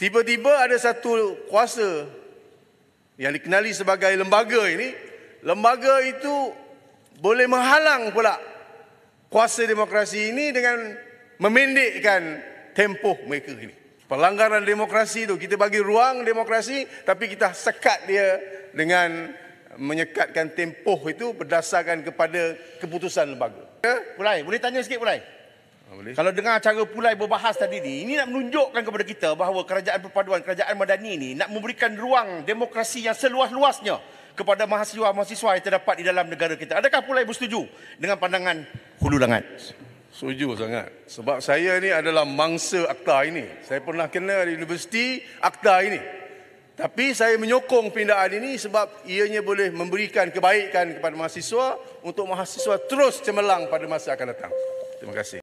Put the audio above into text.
Tiba-tiba ada satu kuasa yang dikenali sebagai lembaga ini. Lembaga itu boleh menghalang pula kuasa demokrasi ini dengan memendekkan tempoh mereka ini. Pelanggaran demokrasi itu, kita bagi ruang demokrasi tapi kita sekat dia dengan menyekatkan tempoh itu berdasarkan kepada keputusan lembaga. Pulai, boleh tanya sikit Pulai? Ah, boleh. Kalau dengar cara pulai berbahas tadi ni, ini nak menunjukkan kepada kita bahawa kerajaan perpaduan, kerajaan madani ni nak memberikan ruang demokrasi yang seluas-luasnya kepada mahasiswa-mahasiswa yang terdapat di dalam negara kita. Adakah pulai bersetuju dengan pandangan hulu langat? Setuju sangat. Sebab saya ni adalah mangsa akta ini. Saya pernah kena di universiti akta ini. Tapi saya menyokong pindaan ini sebab ianya boleh memberikan kebaikan kepada mahasiswa untuk mahasiswa terus cemerlang pada masa akan datang. Terima kasih.